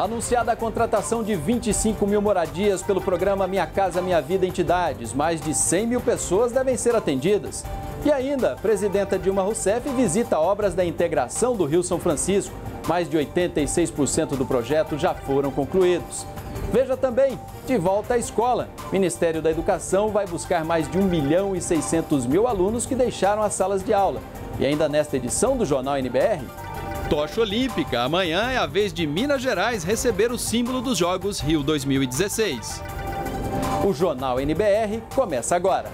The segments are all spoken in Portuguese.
Anunciada a contratação de 25 mil moradias pelo programa Minha Casa Minha Vida Entidades, mais de 100 mil pessoas devem ser atendidas. E ainda, presidenta Dilma Rousseff visita obras da integração do Rio São Francisco. Mais de 86% do projeto já foram concluídos. Veja também, de volta à escola. Ministério da Educação vai buscar mais de 1 milhão e 600 mil alunos que deixaram as salas de aula. E ainda nesta edição do Jornal NBR, Tocha Olímpica. Amanhã é a vez de Minas Gerais receber o símbolo dos Jogos Rio 2016. O Jornal NBR começa agora.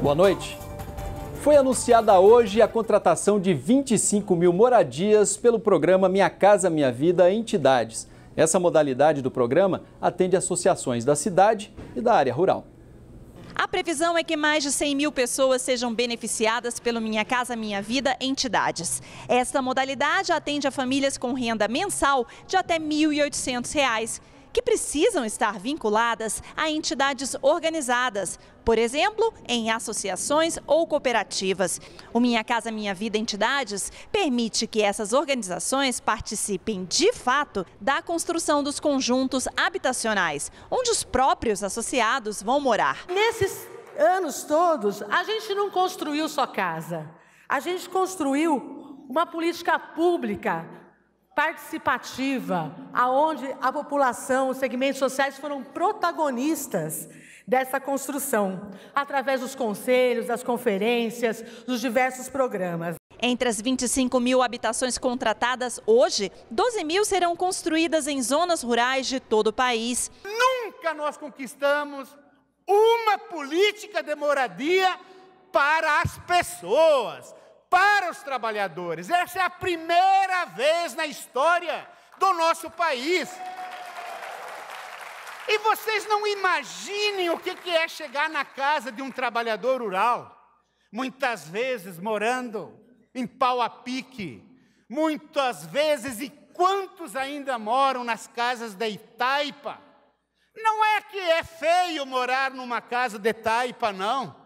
Boa noite. Foi anunciada hoje a contratação de 25 mil moradias pelo programa Minha Casa Minha Vida Entidades. Essa modalidade do programa atende associações da cidade e da área rural. A previsão é que mais de 100 mil pessoas sejam beneficiadas pelo Minha Casa Minha Vida entidades. Esta modalidade atende a famílias com renda mensal de até R$ 1.800,00 que precisam estar vinculadas a entidades organizadas, por exemplo, em associações ou cooperativas. O Minha Casa Minha Vida Entidades permite que essas organizações participem de fato da construção dos conjuntos habitacionais, onde os próprios associados vão morar. Nesses anos todos, a gente não construiu só casa. A gente construiu uma política pública participativa, aonde a população, os segmentos sociais foram protagonistas dessa construção, através dos conselhos, das conferências, dos diversos programas. Entre as 25 mil habitações contratadas hoje, 12 mil serão construídas em zonas rurais de todo o país. Nunca nós conquistamos uma política de moradia para as pessoas, para os trabalhadores. Essa é a primeira vez na história do nosso país. E vocês não imaginem o que é chegar na casa de um trabalhador rural, muitas vezes morando em pau a pique, muitas vezes, e quantos ainda moram nas casas da Itaipa? Não é que é feio morar numa casa de Itaipa, não.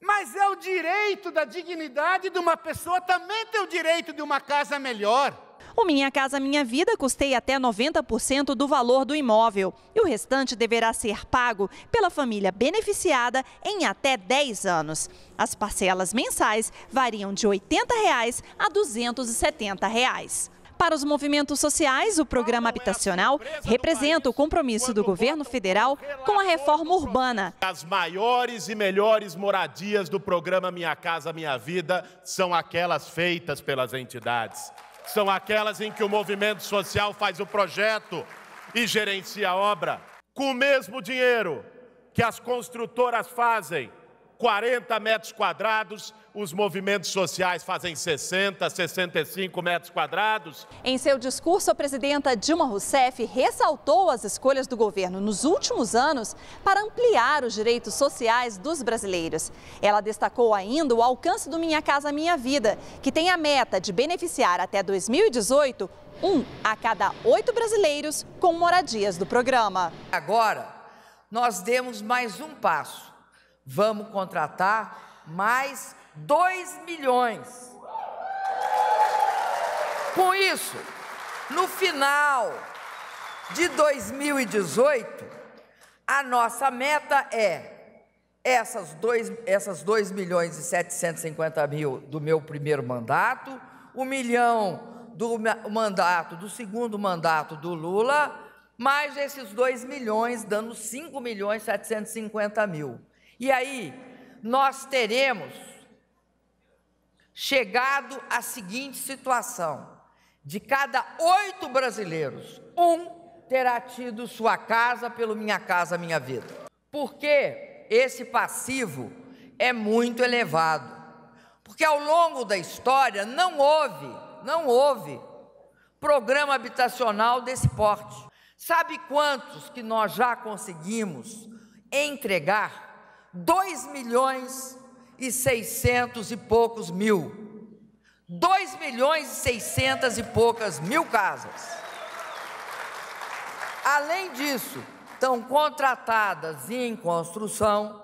Mas é o direito da dignidade de uma pessoa também ter o direito de uma casa melhor. O Minha Casa Minha Vida custeia até 90% do valor do imóvel e o restante deverá ser pago pela família beneficiada em até 10 anos. As parcelas mensais variam de R$ 80 reais a R$ 270. Reais. Para os movimentos sociais, o programa habitacional representa o compromisso do governo federal com a reforma urbana. As maiores e melhores moradias do programa Minha Casa Minha Vida são aquelas feitas pelas entidades são aquelas em que o movimento social faz o projeto e gerencia a obra. Com o mesmo dinheiro que as construtoras fazem 40 metros quadrados, os movimentos sociais fazem 60, 65 metros quadrados. Em seu discurso, a presidenta Dilma Rousseff ressaltou as escolhas do governo nos últimos anos para ampliar os direitos sociais dos brasileiros. Ela destacou ainda o alcance do Minha Casa Minha Vida, que tem a meta de beneficiar até 2018 um a cada oito brasileiros com moradias do programa. Agora, nós demos mais um passo vamos contratar mais 2 milhões. Com isso, no final de 2018, a nossa meta é essas 2 essas milhões e 750 mil do meu primeiro mandato, 1 um milhão do mandato, do segundo mandato do Lula, mais esses 2 milhões, dando 5 milhões e 750 mil. E aí, nós teremos chegado à seguinte situação: de cada oito brasileiros, um terá tido sua casa pelo Minha Casa Minha Vida. Porque esse passivo é muito elevado. Porque ao longo da história não houve, não houve programa habitacional desse porte. Sabe quantos que nós já conseguimos entregar 2 milhões e 600 e poucos mil. 2 milhões e 600 e poucas mil casas. Além disso, estão contratadas em construção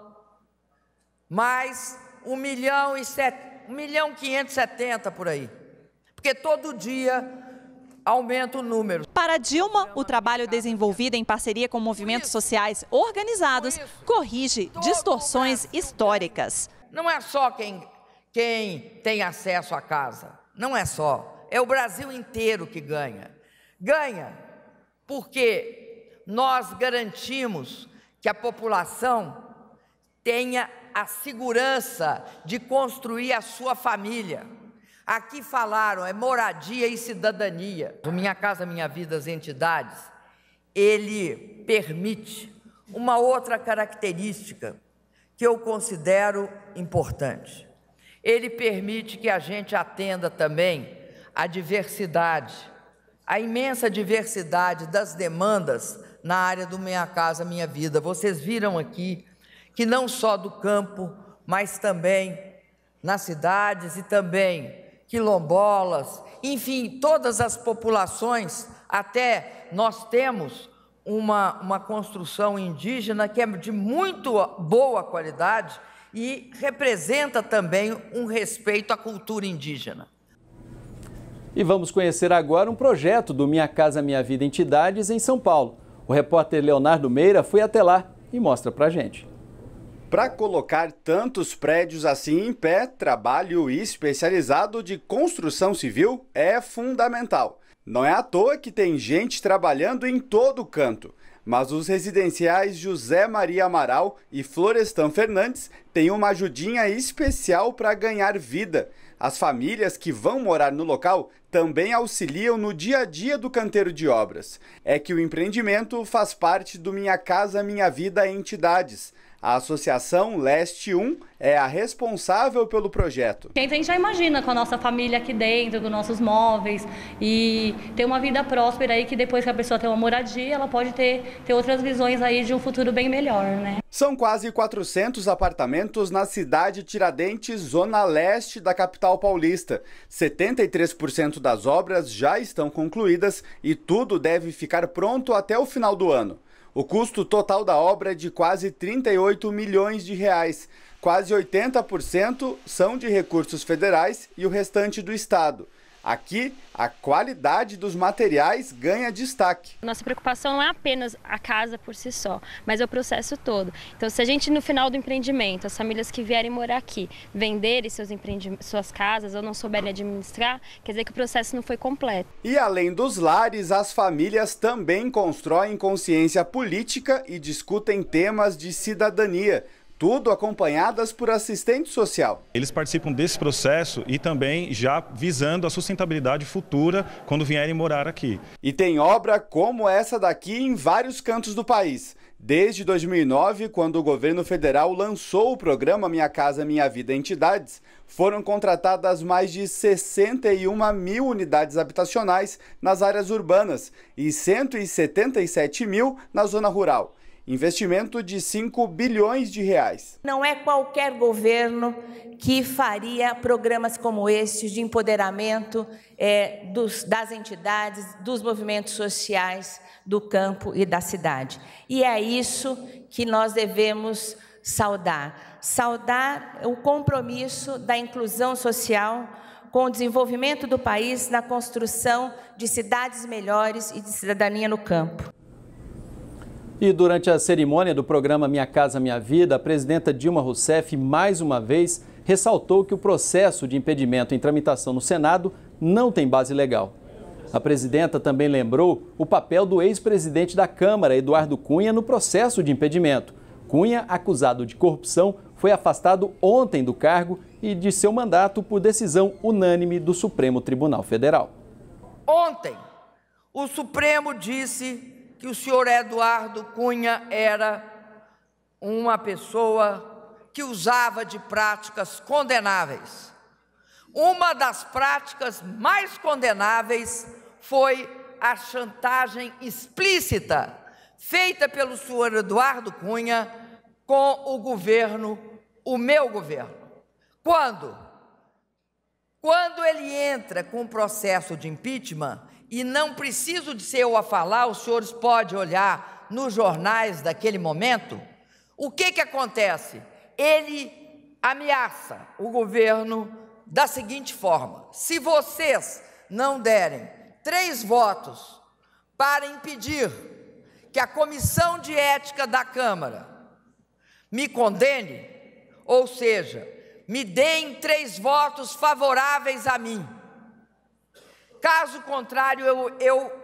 mais 1 milhão e 7, 1 milhão e 570 por aí. Porque todo dia aumenta o número. Para Dilma, o trabalho desenvolvido em parceria com movimentos sociais organizados corrige distorções é assim. históricas. Não é só quem, quem tem acesso à casa, não é só. É o Brasil inteiro que ganha. Ganha porque nós garantimos que a população tenha a segurança de construir a sua família. Aqui falaram, é moradia e cidadania. O Minha Casa Minha Vida, as entidades, ele permite uma outra característica que eu considero importante. Ele permite que a gente atenda também a diversidade, a imensa diversidade das demandas na área do Minha Casa Minha Vida. Vocês viram aqui que não só do campo, mas também nas cidades e também quilombolas, enfim, todas as populações, até nós temos uma, uma construção indígena que é de muito boa qualidade e representa também um respeito à cultura indígena. E vamos conhecer agora um projeto do Minha Casa Minha Vida Entidades em São Paulo. O repórter Leonardo Meira foi até lá e mostra pra gente. Para colocar tantos prédios assim em pé, trabalho especializado de construção civil é fundamental. Não é à toa que tem gente trabalhando em todo canto, mas os residenciais José Maria Amaral e Florestan Fernandes têm uma ajudinha especial para ganhar vida. As famílias que vão morar no local também auxiliam no dia a dia do canteiro de obras. É que o empreendimento faz parte do Minha Casa Minha Vida Entidades, a Associação Leste 1 é a responsável pelo projeto. a gente já imagina com a nossa família aqui dentro, com nossos móveis e ter uma vida próspera aí que depois que a pessoa tem uma moradia, ela pode ter, ter outras visões aí de um futuro bem melhor, né? São quase 400 apartamentos na cidade Tiradentes, zona leste da capital paulista. 73% das obras já estão concluídas e tudo deve ficar pronto até o final do ano. O custo total da obra é de quase 38 milhões de reais. Quase 80% são de recursos federais e o restante do estado. Aqui, a qualidade dos materiais ganha destaque. Nossa preocupação não é apenas a casa por si só, mas é o processo todo. Então, se a gente, no final do empreendimento, as famílias que vierem morar aqui venderem seus suas casas ou não souberem administrar, quer dizer que o processo não foi completo. E além dos lares, as famílias também constroem consciência política e discutem temas de cidadania tudo acompanhadas por assistente social. Eles participam desse processo e também já visando a sustentabilidade futura quando vierem morar aqui. E tem obra como essa daqui em vários cantos do país. Desde 2009, quando o governo federal lançou o programa Minha Casa Minha Vida Entidades, foram contratadas mais de 61 mil unidades habitacionais nas áreas urbanas e 177 mil na zona rural. Investimento de 5 bilhões de reais. Não é qualquer governo que faria programas como estes de empoderamento é, dos, das entidades, dos movimentos sociais do campo e da cidade. E é isso que nós devemos saudar. Saudar o compromisso da inclusão social com o desenvolvimento do país na construção de cidades melhores e de cidadania no campo. E durante a cerimônia do programa Minha Casa Minha Vida, a presidenta Dilma Rousseff mais uma vez ressaltou que o processo de impedimento em tramitação no Senado não tem base legal. A presidenta também lembrou o papel do ex-presidente da Câmara, Eduardo Cunha, no processo de impedimento. Cunha, acusado de corrupção, foi afastado ontem do cargo e de seu mandato por decisão unânime do Supremo Tribunal Federal. Ontem, o Supremo disse que o senhor Eduardo Cunha era uma pessoa que usava de práticas condenáveis. Uma das práticas mais condenáveis foi a chantagem explícita feita pelo senhor Eduardo Cunha com o governo, o meu governo. Quando? Quando ele entra com o processo de impeachment, e não preciso de ser eu a falar, os senhores podem olhar nos jornais daquele momento, o que, que acontece? Ele ameaça o governo da seguinte forma: se vocês não derem três votos para impedir que a comissão de ética da Câmara me condene, ou seja, me deem três votos favoráveis a mim Caso contrário, eu, eu,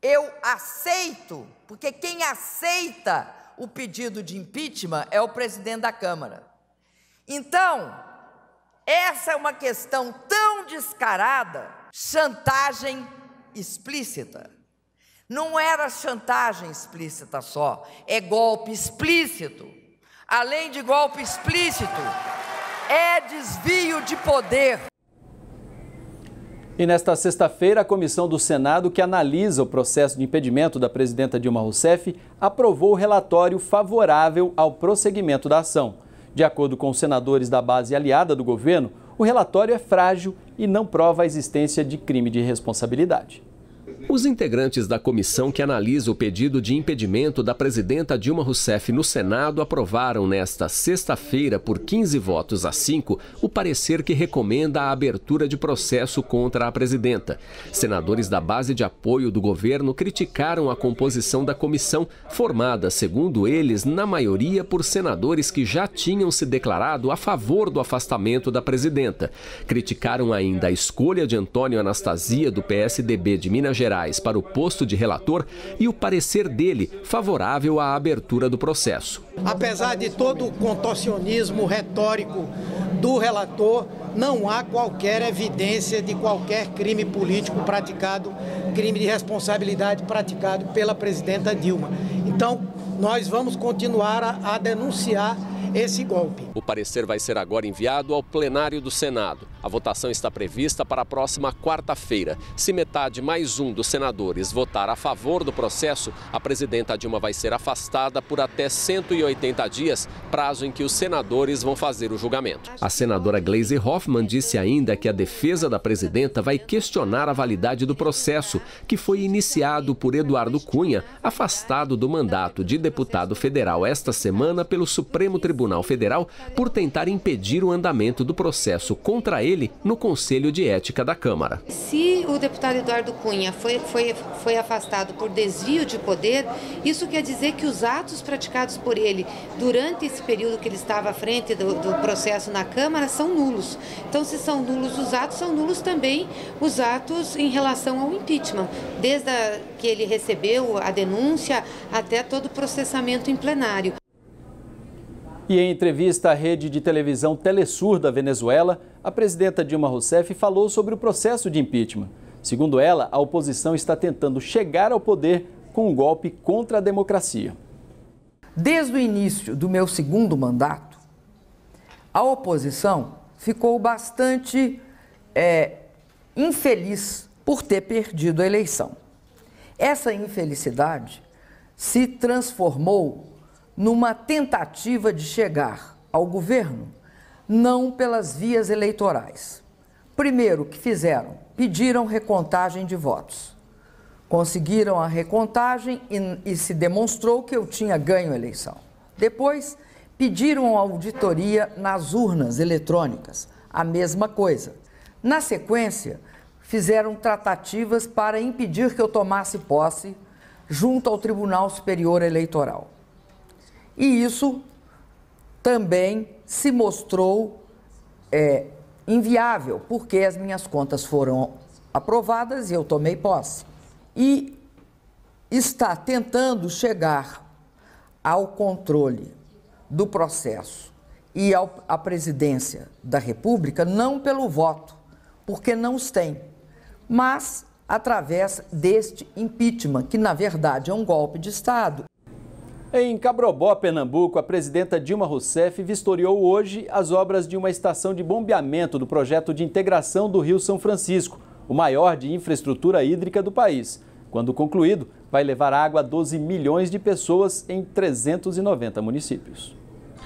eu aceito, porque quem aceita o pedido de impeachment é o presidente da Câmara. Então, essa é uma questão tão descarada, chantagem explícita. Não era chantagem explícita só, é golpe explícito. Além de golpe explícito, é desvio de poder. E nesta sexta-feira, a comissão do Senado que analisa o processo de impedimento da presidenta Dilma Rousseff aprovou o relatório favorável ao prosseguimento da ação. De acordo com os senadores da base aliada do governo, o relatório é frágil e não prova a existência de crime de responsabilidade. Os integrantes da comissão que analisa o pedido de impedimento da presidenta Dilma Rousseff no Senado aprovaram nesta sexta-feira, por 15 votos a 5, o parecer que recomenda a abertura de processo contra a presidenta. Senadores da base de apoio do governo criticaram a composição da comissão, formada, segundo eles, na maioria por senadores que já tinham se declarado a favor do afastamento da presidenta. Criticaram ainda a escolha de Antônio Anastasia, do PSDB de Minas Gerais Gerais para o posto de relator e o parecer dele favorável à abertura do processo. Apesar de todo o contorcionismo retórico do relator, não há qualquer evidência de qualquer crime político praticado, crime de responsabilidade praticado pela presidenta Dilma. Então, nós vamos continuar a, a denunciar esse golpe. O parecer vai ser agora enviado ao plenário do Senado. A votação está prevista para a próxima quarta-feira. Se metade mais um dos senadores votar a favor do processo, a presidenta Dilma vai ser afastada por até 180 dias, prazo em que os senadores vão fazer o julgamento. A senadora Glaise Hoffmann disse ainda que a defesa da presidenta vai questionar a validade do processo, que foi iniciado por Eduardo Cunha, afastado do mandato de deputado federal esta semana pelo Supremo Tribunal Tribunal Federal por tentar impedir o andamento do processo contra ele no Conselho de Ética da Câmara. Se o deputado Eduardo Cunha foi, foi, foi afastado por desvio de poder, isso quer dizer que os atos praticados por ele durante esse período que ele estava à frente do, do processo na Câmara são nulos. Então, se são nulos os atos, são nulos também os atos em relação ao impeachment, desde que ele recebeu a denúncia até todo o processamento em plenário. E em entrevista à rede de televisão Telesur da Venezuela, a presidenta Dilma Rousseff falou sobre o processo de impeachment. Segundo ela, a oposição está tentando chegar ao poder com um golpe contra a democracia. Desde o início do meu segundo mandato, a oposição ficou bastante é, infeliz por ter perdido a eleição. Essa infelicidade se transformou numa tentativa de chegar ao governo, não pelas vias eleitorais. Primeiro, que fizeram? Pediram recontagem de votos. Conseguiram a recontagem e, e se demonstrou que eu tinha ganho a eleição. Depois, pediram auditoria nas urnas eletrônicas, a mesma coisa. Na sequência, fizeram tratativas para impedir que eu tomasse posse junto ao Tribunal Superior Eleitoral. E isso também se mostrou é, inviável, porque as minhas contas foram aprovadas e eu tomei posse. E está tentando chegar ao controle do processo e ao, à presidência da República, não pelo voto, porque não os tem, mas através deste impeachment, que na verdade é um golpe de Estado. Em Cabrobó, Pernambuco, a presidenta Dilma Rousseff vistoriou hoje as obras de uma estação de bombeamento do projeto de integração do Rio São Francisco, o maior de infraestrutura hídrica do país. Quando concluído, vai levar água a 12 milhões de pessoas em 390 municípios.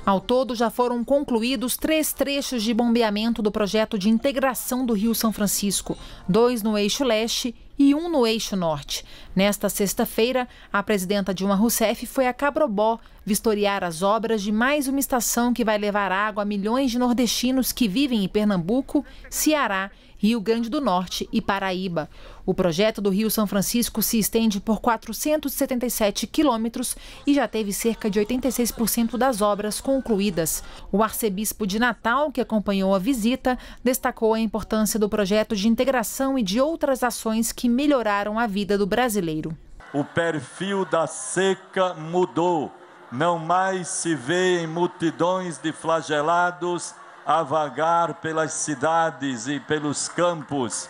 Ao todo, já foram concluídos três trechos de bombeamento do projeto de integração do Rio São Francisco, dois no eixo leste e um no eixo norte. Nesta sexta-feira, a presidenta Dilma Rousseff foi a Cabrobó vistoriar as obras de mais uma estação que vai levar água a milhões de nordestinos que vivem em Pernambuco, Ceará Rio Grande do Norte e Paraíba. O projeto do Rio São Francisco se estende por 477 quilômetros e já teve cerca de 86% das obras concluídas. O arcebispo de Natal, que acompanhou a visita, destacou a importância do projeto de integração e de outras ações que melhoraram a vida do brasileiro. O perfil da seca mudou. Não mais se vê em multidões de flagelados a vagar pelas cidades e pelos campos,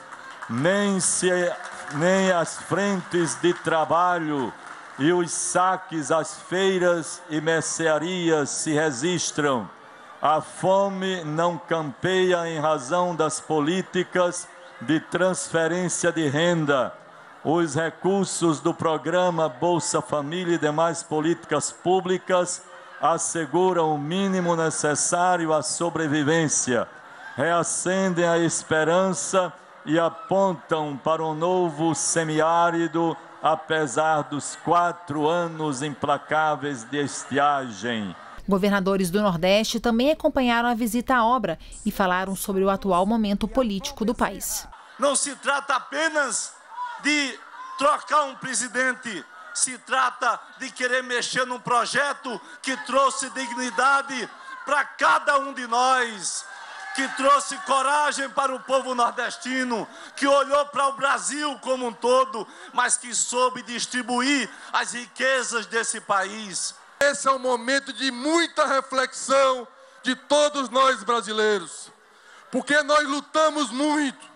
nem, se, nem as frentes de trabalho e os saques às feiras e mercearias se registram. A fome não campeia em razão das políticas de transferência de renda. Os recursos do programa Bolsa Família e demais políticas públicas asseguram o mínimo necessário à sobrevivência, reacendem a esperança e apontam para um novo semiárido, apesar dos quatro anos implacáveis de estiagem. Governadores do Nordeste também acompanharam a visita à obra e falaram sobre o atual momento político do país. Não se trata apenas de trocar um presidente se trata de querer mexer num projeto que trouxe dignidade para cada um de nós, que trouxe coragem para o povo nordestino, que olhou para o Brasil como um todo, mas que soube distribuir as riquezas desse país. Esse é um momento de muita reflexão de todos nós brasileiros, porque nós lutamos muito,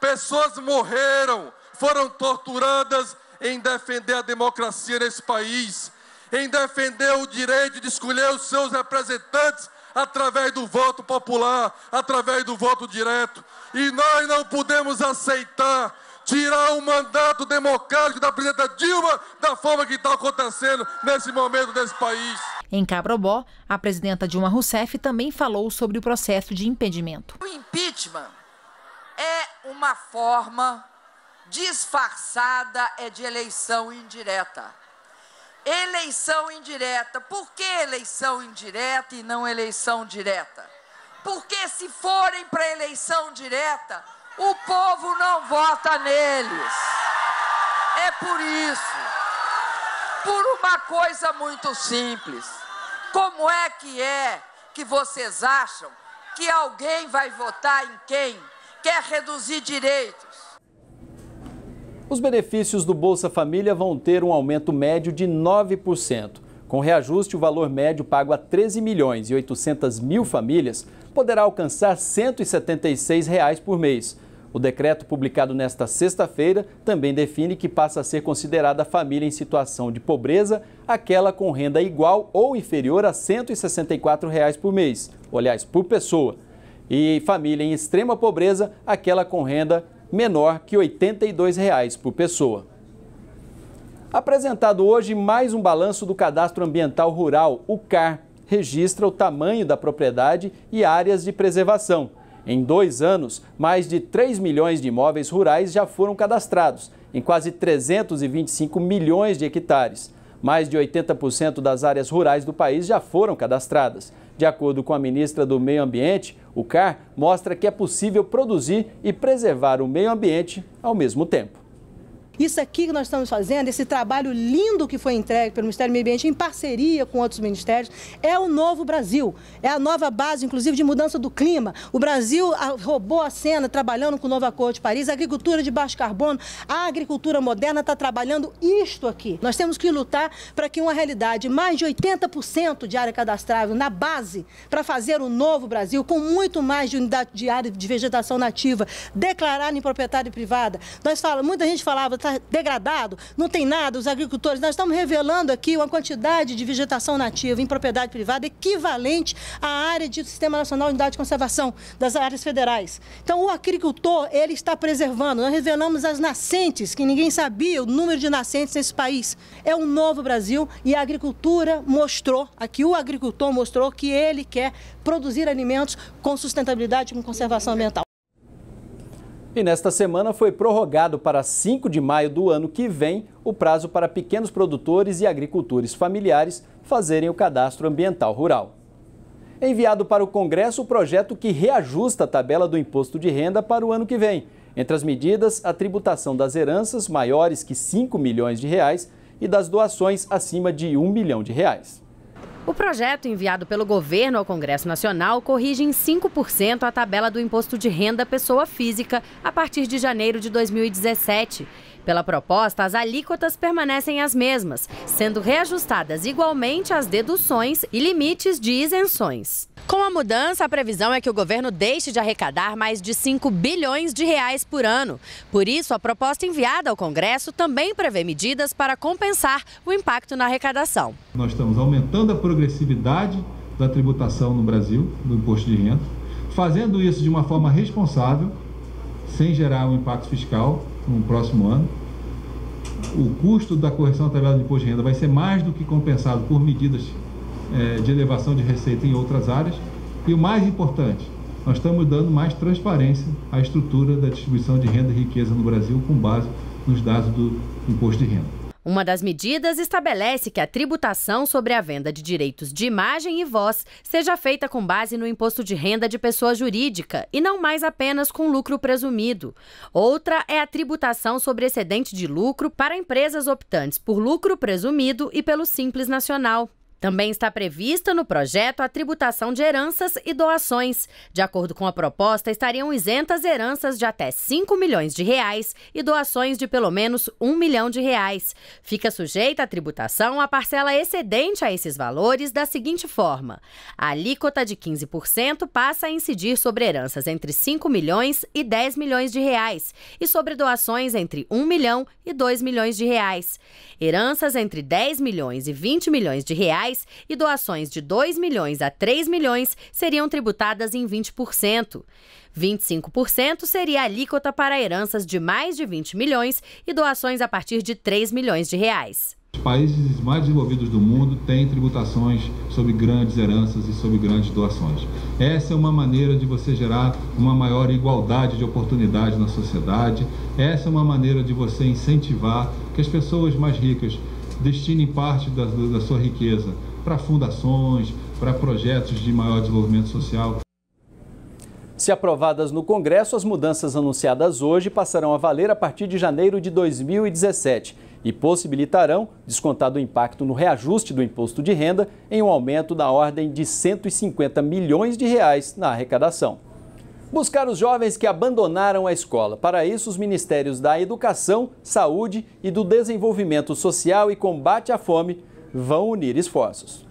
pessoas morreram, foram torturadas em defender a democracia nesse país, em defender o direito de escolher os seus representantes através do voto popular, através do voto direto. E nós não podemos aceitar tirar o mandato democrático da presidenta Dilma da forma que está acontecendo nesse momento desse país. Em Cabrobó, a presidenta Dilma Rousseff também falou sobre o processo de impedimento. O impeachment é uma forma disfarçada é de eleição indireta. Eleição indireta. Por que eleição indireta e não eleição direta? Porque se forem para eleição direta, o povo não vota neles. É por isso. Por uma coisa muito simples. Como é que é que vocês acham que alguém vai votar em quem quer reduzir direito, os benefícios do Bolsa Família vão ter um aumento médio de 9%. Com reajuste, o valor médio pago a 13 milhões e 800 mil famílias poderá alcançar R$ 176 reais por mês. O decreto publicado nesta sexta-feira também define que passa a ser considerada a família em situação de pobreza aquela com renda igual ou inferior a R$ 164 reais por mês, ou, aliás, por pessoa, e família em extrema pobreza aquela com renda menor que R$ 82,00 por pessoa. Apresentado hoje mais um balanço do Cadastro Ambiental Rural, o CAR, registra o tamanho da propriedade e áreas de preservação. Em dois anos, mais de 3 milhões de imóveis rurais já foram cadastrados, em quase 325 milhões de hectares. Mais de 80% das áreas rurais do país já foram cadastradas. De acordo com a ministra do Meio Ambiente, o CAR mostra que é possível produzir e preservar o meio ambiente ao mesmo tempo. Isso aqui que nós estamos fazendo, esse trabalho lindo que foi entregue pelo Ministério do Meio Ambiente em parceria com outros ministérios, é o novo Brasil. É a nova base, inclusive, de mudança do clima. O Brasil roubou a cena trabalhando com o novo Acordo de Paris, a agricultura de baixo carbono, a agricultura moderna está trabalhando isto aqui. Nós temos que lutar para que uma realidade, mais de 80% de área cadastrável na base, para fazer o novo Brasil, com muito mais de unidade de área de vegetação nativa, declarada em propriedade privada. Nós fala, muita gente falava, está degradado, não tem nada, os agricultores. Nós estamos revelando aqui uma quantidade de vegetação nativa em propriedade privada equivalente à área de Sistema Nacional de Unidade de Conservação das áreas federais. Então, o agricultor, ele está preservando. Nós revelamos as nascentes, que ninguém sabia o número de nascentes nesse país. É um novo Brasil e a agricultura mostrou, aqui o agricultor mostrou que ele quer produzir alimentos com sustentabilidade, com conservação ambiental. E nesta semana foi prorrogado para 5 de maio do ano que vem o prazo para pequenos produtores e agricultores familiares fazerem o cadastro ambiental rural. É enviado para o Congresso o projeto que reajusta a tabela do imposto de renda para o ano que vem. Entre as medidas, a tributação das heranças maiores que 5 milhões de reais e das doações acima de 1 milhão de reais. O projeto enviado pelo governo ao Congresso Nacional corrige em 5% a tabela do imposto de renda pessoa física a partir de janeiro de 2017 pela proposta, as alíquotas permanecem as mesmas, sendo reajustadas igualmente as deduções e limites de isenções. Com a mudança, a previsão é que o governo deixe de arrecadar mais de 5 bilhões de reais por ano. Por isso, a proposta enviada ao Congresso também prevê medidas para compensar o impacto na arrecadação. Nós estamos aumentando a progressividade da tributação no Brasil, do imposto de renda, fazendo isso de uma forma responsável, sem gerar um impacto fiscal no próximo ano. O custo da correção da do de imposto de renda vai ser mais do que compensado por medidas é, de elevação de receita em outras áreas. E o mais importante, nós estamos dando mais transparência à estrutura da distribuição de renda e riqueza no Brasil com base nos dados do imposto de renda. Uma das medidas estabelece que a tributação sobre a venda de direitos de imagem e voz seja feita com base no imposto de renda de pessoa jurídica e não mais apenas com lucro presumido. Outra é a tributação sobre excedente de lucro para empresas optantes por lucro presumido e pelo Simples Nacional. Também está prevista no projeto a tributação de heranças e doações. De acordo com a proposta, estariam isentas heranças de até 5 milhões de reais e doações de pelo menos 1 milhão de reais. Fica sujeita à tributação a parcela excedente a esses valores da seguinte forma: a alíquota de 15% passa a incidir sobre heranças entre 5 milhões e 10 milhões de reais e sobre doações entre 1 milhão e 2 milhões de reais. Heranças entre 10 milhões e 20 milhões de reais reais e doações de 2 milhões a 3 milhões seriam tributadas em 20%. 25% seria a alíquota para heranças de mais de 20 milhões e doações a partir de 3 milhões de reais. Os países mais desenvolvidos do mundo têm tributações sobre grandes heranças e sobre grandes doações. Essa é uma maneira de você gerar uma maior igualdade de oportunidade na sociedade. Essa é uma maneira de você incentivar que as pessoas mais ricas destinem parte da, da sua riqueza para fundações, para projetos de maior desenvolvimento social. Se aprovadas no Congresso, as mudanças anunciadas hoje passarão a valer a partir de janeiro de 2017 e possibilitarão descontar o impacto no reajuste do imposto de renda em um aumento da ordem de 150 milhões de reais na arrecadação. Buscar os jovens que abandonaram a escola. Para isso, os ministérios da Educação, Saúde e do Desenvolvimento Social e Combate à Fome vão unir esforços.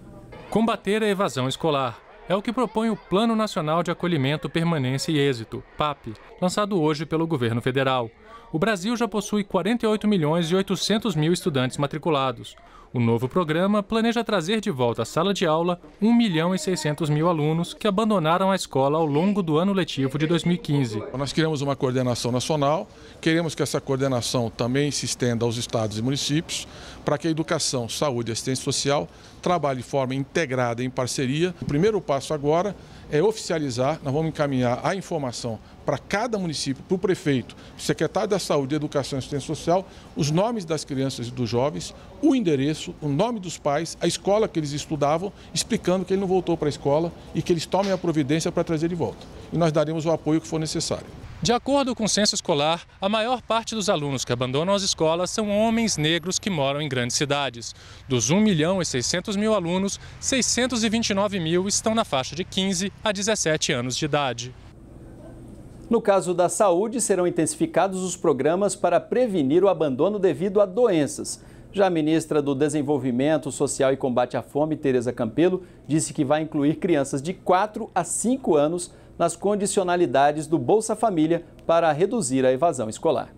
Combater a evasão escolar é o que propõe o Plano Nacional de Acolhimento, Permanência e Êxito, PAP, lançado hoje pelo governo federal. O Brasil já possui 48 milhões e 800 mil estudantes matriculados. O novo programa planeja trazer de volta à sala de aula 1 milhão e 600 mil alunos que abandonaram a escola ao longo do ano letivo de 2015. Nós queremos uma coordenação nacional, queremos que essa coordenação também se estenda aos estados e municípios, para que a educação, saúde e assistência social trabalhe de forma integrada, em parceria. O primeiro passo agora é oficializar, nós vamos encaminhar a informação para cada município, para o prefeito, secretário da Saúde, Educação e Assistência Social, os nomes das crianças e dos jovens, o endereço, o nome dos pais, a escola que eles estudavam, explicando que ele não voltou para a escola e que eles tomem a providência para trazer de volta. E nós daremos o apoio que for necessário. De acordo com o censo escolar, a maior parte dos alunos que abandonam as escolas são homens negros que moram em grandes cidades. Dos 1 milhão e 600 mil alunos, 629 mil estão na faixa de 15 a 17 anos de idade. No caso da saúde, serão intensificados os programas para prevenir o abandono devido a doenças. Já a ministra do Desenvolvimento Social e Combate à Fome, Tereza Campelo, disse que vai incluir crianças de 4 a 5 anos nas condicionalidades do Bolsa Família para reduzir a evasão escolar.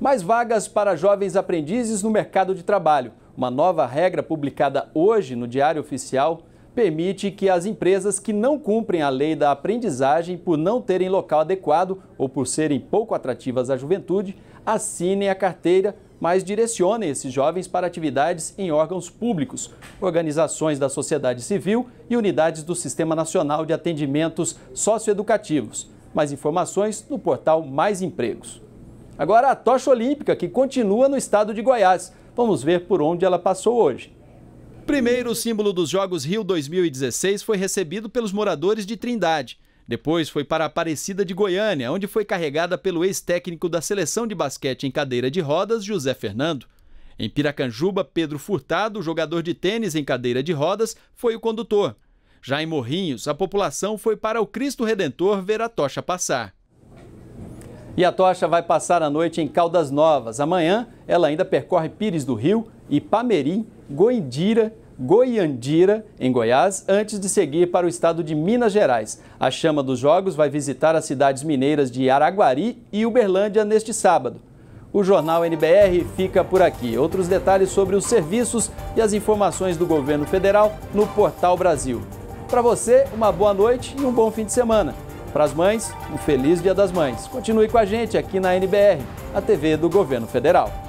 Mais vagas para jovens aprendizes no mercado de trabalho. Uma nova regra publicada hoje no Diário Oficial permite que as empresas que não cumprem a lei da aprendizagem por não terem local adequado ou por serem pouco atrativas à juventude assinem a carteira, mas direcionem esses jovens para atividades em órgãos públicos, organizações da sociedade civil e unidades do Sistema Nacional de Atendimentos Socioeducativos. Mais informações no portal Mais Empregos. Agora a tocha olímpica que continua no estado de Goiás. Vamos ver por onde ela passou hoje. Primeiro, o símbolo dos Jogos Rio 2016 foi recebido pelos moradores de Trindade. Depois foi para a Aparecida de Goiânia, onde foi carregada pelo ex-técnico da seleção de basquete em cadeira de rodas, José Fernando. Em Piracanjuba, Pedro Furtado, jogador de tênis em cadeira de rodas, foi o condutor. Já em Morrinhos, a população foi para o Cristo Redentor ver a tocha passar. E a tocha vai passar a noite em Caldas Novas. Amanhã, ela ainda percorre Pires do Rio, e Pamerim. Goindira, Goiandira, em Goiás, antes de seguir para o estado de Minas Gerais. A chama dos Jogos vai visitar as cidades mineiras de Araguari e Uberlândia neste sábado. O Jornal NBR fica por aqui. Outros detalhes sobre os serviços e as informações do governo federal no Portal Brasil. Para você, uma boa noite e um bom fim de semana. Para as mães, um feliz Dia das Mães. Continue com a gente aqui na NBR, a TV do Governo Federal.